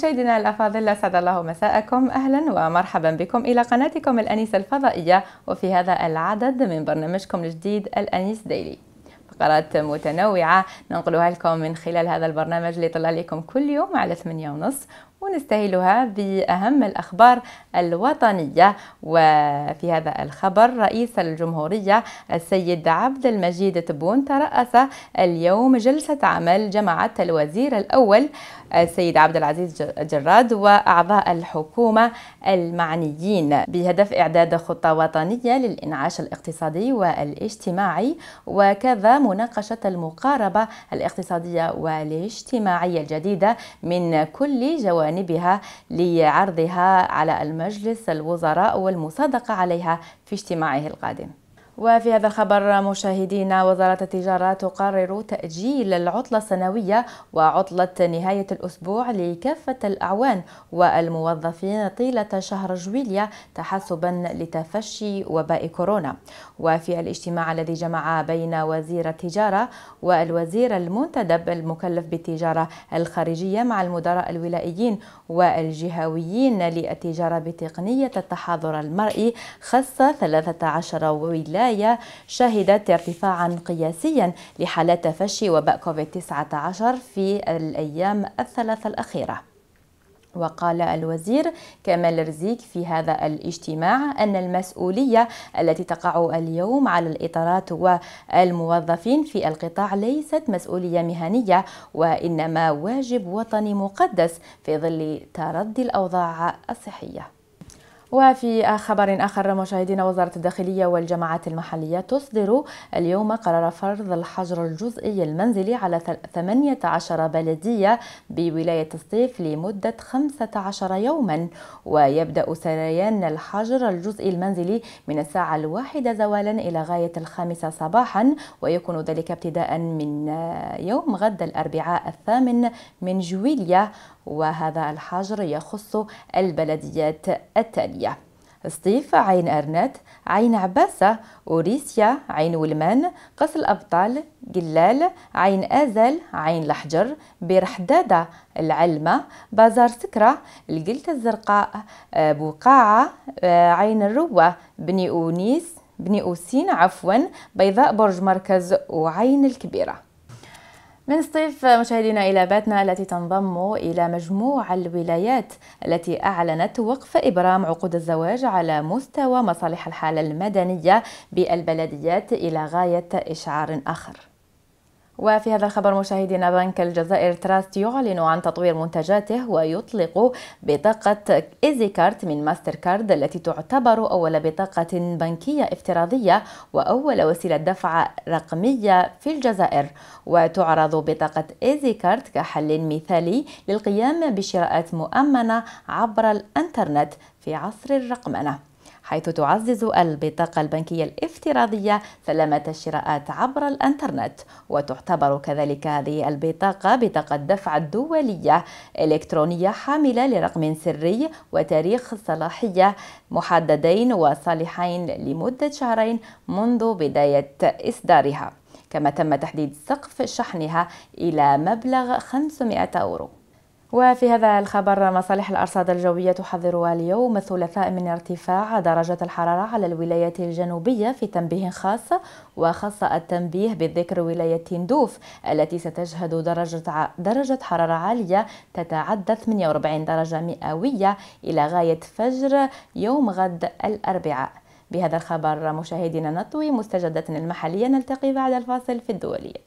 مشاهدينا الأفاضل أسعد الله مساءكم أهلا ومرحبا بكم إلى قناتكم الأنيسة الفضائية وفي هذا العدد من برنامجكم الجديد الأنيس ديلي فقرات متنوعة ننقلها لكم من خلال هذا البرنامج اللي يطلع لكم كل يوم على 8 ونص ونستهلها بأهم الأخبار الوطنية وفي هذا الخبر رئيس الجمهورية السيد عبد المجيد تبون ترأس اليوم جلسة عمل جماعة الوزير الأول السيد عبد العزيز جراد وأعضاء الحكومة المعنيين بهدف إعداد خطة وطنية للإنعاش الاقتصادي والاجتماعي وكذا مناقشة المقاربة الاقتصادية والاجتماعية الجديدة من كل جوانب جوانبها لعرضها على المجلس الوزراء والمصادقة عليها في اجتماعه القادم وفي هذا الخبر مشاهدينا وزارة التجارة تقرر تأجيل العطلة السنوية وعطلة نهاية الأسبوع لكافة الأعوان والموظفين طيلة شهر جويلية تحسبا لتفشي وباء كورونا وفي الاجتماع الذي جمع بين وزير التجارة والوزير المنتدب المكلف بالتجارة الخارجية مع المدراء الولائيين والجهويين للتجارة بتقنية التحاضر المرئي خص 13 ولاية الولاية شهدت ارتفاعا قياسيا لحالات تفشي وباء كوفيد-19 في الأيام الثلاث الأخيرة وقال الوزير كمال رزيك في هذا الاجتماع أن المسؤولية التي تقع اليوم على الإطارات والموظفين في القطاع ليست مسؤولية مهنية وإنما واجب وطني مقدس في ظل تردي الأوضاع الصحية وفي خبر آخر مشاهدينا وزارة الداخلية والجماعات المحلية تصدر اليوم قرار فرض الحجر الجزئي المنزلي على 18 بلدية بولاية الصيف لمدة 15 يوما ويبدأ سريان الحجر الجزئي المنزلي من الساعة الواحدة زوالا إلى غاية الخامسة صباحا ويكون ذلك ابتداء من يوم غد الأربعاء الثامن من جويلية وهذا الحجر يخص البلديات التالية سطيف عين أرنت عين عباسة أوريسيا عين ولمان قصر الأبطال قلال عين آزل عين الحجر بير حدادة العلمة بازار سكرة الجلتة الزرقاء آه، بوقاعة آه، عين الروة بني أونيس بني أوسين عفوا بيضاء برج مركز وعين الكبيره من صيف مشاهدينا إلى باتنا التي تنضم إلى مجموعة الولايات التي أعلنت وقف إبرام عقود الزواج على مستوى مصالح الحالة المدنية بالبلديات إلى غاية إشعار آخر وفي هذا الخبر مشاهدينا بنك الجزائر تراست يعلن عن تطوير منتجاته ويطلق بطاقة إيزي كارت من ماستر كارد التي تعتبر أول بطاقة بنكية افتراضية وأول وسيلة دفع رقمية في الجزائر وتعرض بطاقة إيزي كارت كحل مثالي للقيام بشراءات مؤمنة عبر الإنترنت في عصر الرقمنة حيث تعزز البطاقة البنكية الافتراضية سلامة الشراءات عبر الإنترنت وتعتبر كذلك هذه البطاقة بطاقة دفع دولية إلكترونية حاملة لرقم سري وتاريخ صلاحية محددين وصالحين لمدة شهرين منذ بداية إصدارها كما تم تحديد سقف شحنها إلى مبلغ 500 أورو وفي هذا الخبر مصالح الأرصاد الجوية تحذر اليوم الثلاثاء من ارتفاع درجة الحرارة على الولايات الجنوبية في تنبيه خاص وخص التنبيه بالذكر ولاية تندوف التي ستشهد درجة, درجة حرارة عالية تتعدى 48 درجة مئوية إلى غاية فجر يوم غد الأربعاء بهذا الخبر مشاهدينا نطوي مستجداتنا المحلية نلتقي بعد الفاصل في الدوليات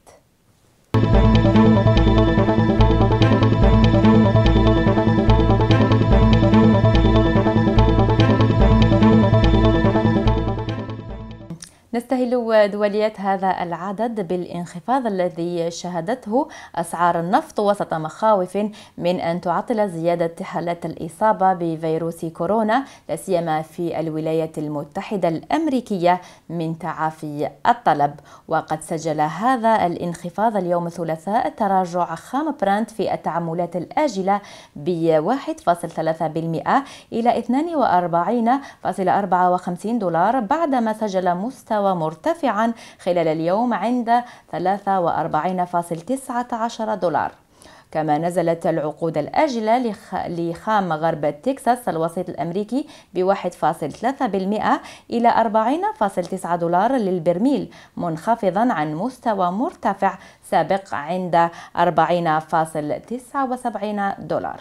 نستهل دوليات هذا العدد بالانخفاض الذي شهدته أسعار النفط وسط مخاوف من أن تعطل زيادة حالات الإصابة بفيروس كورونا لا سيما في الولايات المتحدة الأمريكية من تعافي الطلب وقد سجل هذا الانخفاض اليوم الثلاثاء تراجع خام برانت في التعاملات الآجلة ب 1.3% إلى 42.54 دولار بعدما سجل مستوى مستوى مرتفعا خلال اليوم عند 43.19 دولار كما نزلت العقود الأجلة لخام غرب تكساس الوسيط الأمريكي ب 1.3% إلى 40.9 دولار للبرميل منخفضا عن مستوى مرتفع سابق عند 40.79 دولار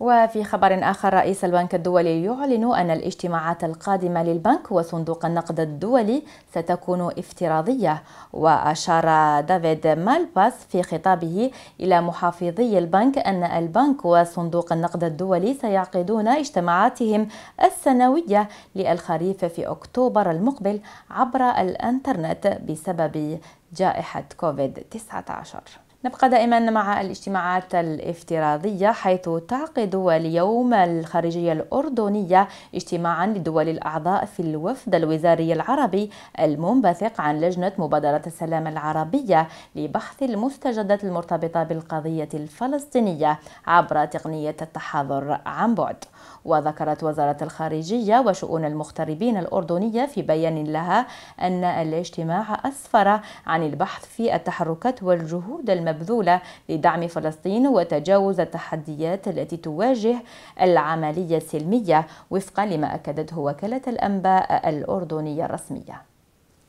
وفي خبر آخر رئيس البنك الدولي يعلن أن الاجتماعات القادمة للبنك وصندوق النقد الدولي ستكون افتراضية وأشار دافيد مالباس في خطابه إلى محافظي البنك أن البنك وصندوق النقد الدولي سيعقدون اجتماعاتهم السنوية للخريف في أكتوبر المقبل عبر الإنترنت بسبب جائحة كوفيد-19 نبقى دائما مع الاجتماعات الافتراضية حيث تعقد اليوم الخارجية الأردنية اجتماعا للدول الأعضاء في الوفد الوزاري العربي المنبثق عن لجنة مبادرة السلام العربية لبحث المستجدات المرتبطة بالقضية الفلسطينية عبر تقنية التحاضر عن بعد وذكرت وزارة الخارجية وشؤون المغتربين الأردنية في بيان لها أن الاجتماع أسفر عن البحث في التحركات والجهود الم المبذولة لدعم فلسطين وتجاوز التحديات التي تواجه العملية السلمية وفقا لما أكدته وكالة الأنباء الأردنية الرسمية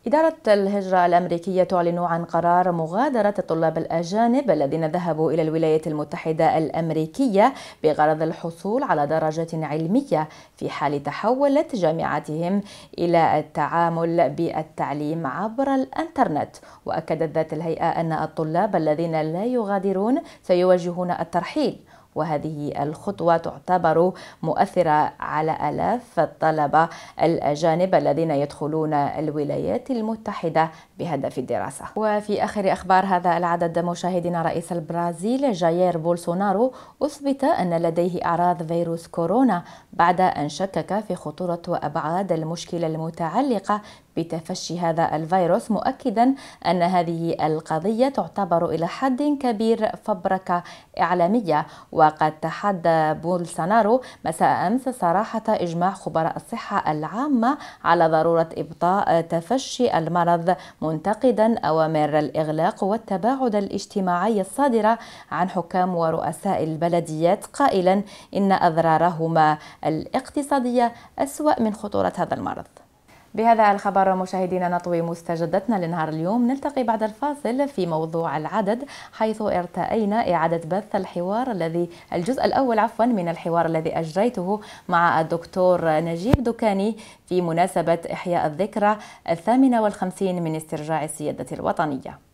إدارة الهجرة الأمريكية تعلن عن قرار مغادرة الطلاب الأجانب الذين ذهبوا إلى الولايات المتحدة الأمريكية بغرض الحصول على درجة علمية في حال تحولت جامعاتهم إلى التعامل بالتعليم عبر الإنترنت وأكدت ذات الهيئة أن الطلاب الذين لا يغادرون سيواجهون الترحيل وهذه الخطوة تعتبر مؤثرة على آلاف الطلبة الأجانب الذين يدخلون الولايات المتحدة بهدف الدراسة وفي آخر أخبار هذا العدد مشاهدينا رئيس البرازيل جاير بولسونارو أثبت أن لديه أعراض فيروس كورونا بعد أن شكك في خطورة وأبعاد المشكلة المتعلقة بتفشي هذا الفيروس مؤكدا أن هذه القضية تعتبر إلى حد كبير فبركة إعلامية و وقد تحدى بولسونارو مساء أمس صراحة إجماع خبراء الصحة العامة على ضرورة إبطاء تفشي المرض منتقدا أوامر الإغلاق والتباعد الاجتماعي الصادرة عن حكام ورؤساء البلديات قائلا إن أضرارهما الاقتصادية أسوأ من خطورة هذا المرض بهذا الخبر مشاهدينا نطوي مستجدتنا لنهار اليوم نلتقي بعد الفاصل في موضوع العدد حيث ارتأينا إعادة بث الحوار الذي الجزء الأول عفوا من الحوار الذي أجريته مع الدكتور نجيب دكاني في مناسبة إحياء الذكرى الثامنة والخمسين من استرجاع السيادة الوطنية